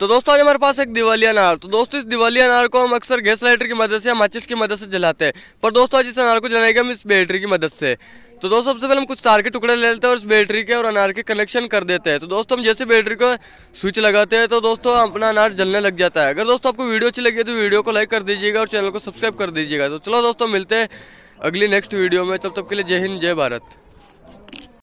तो दोस्तों आज हमारे पास एक दिवाली अनार तो दोस्तों इस दिवाली अनार को हम अक्सर गैस लाइटर की मदद से या माचिस की मदद से जलाते हैं पर दोस्तों आज इस अनार को जलाएंगे हम इस बैटरी की मदद से तो दोस्तों सबसे पहले हम कुछ तार के टुकड़े ले लेते हैं और इस बैटरी के और अनार के कनेक्शन कर देते हैं तो दोस्तों हम जैसे बैटरी को स्विच लगाते हैं तो दोस्तों अपना अनार जलने लग जाता है अगर दोस्तों आपको वीडियो अच्छी लगी तो वीडियो को लाइक कर दीजिएगा और चैनल को सब्सक्राइब कर दीजिएगा तो चलो दोस्तों मिलते हैं अगली नेक्स्ट वीडियो में तब तक के लिए जय हिंद जय भारत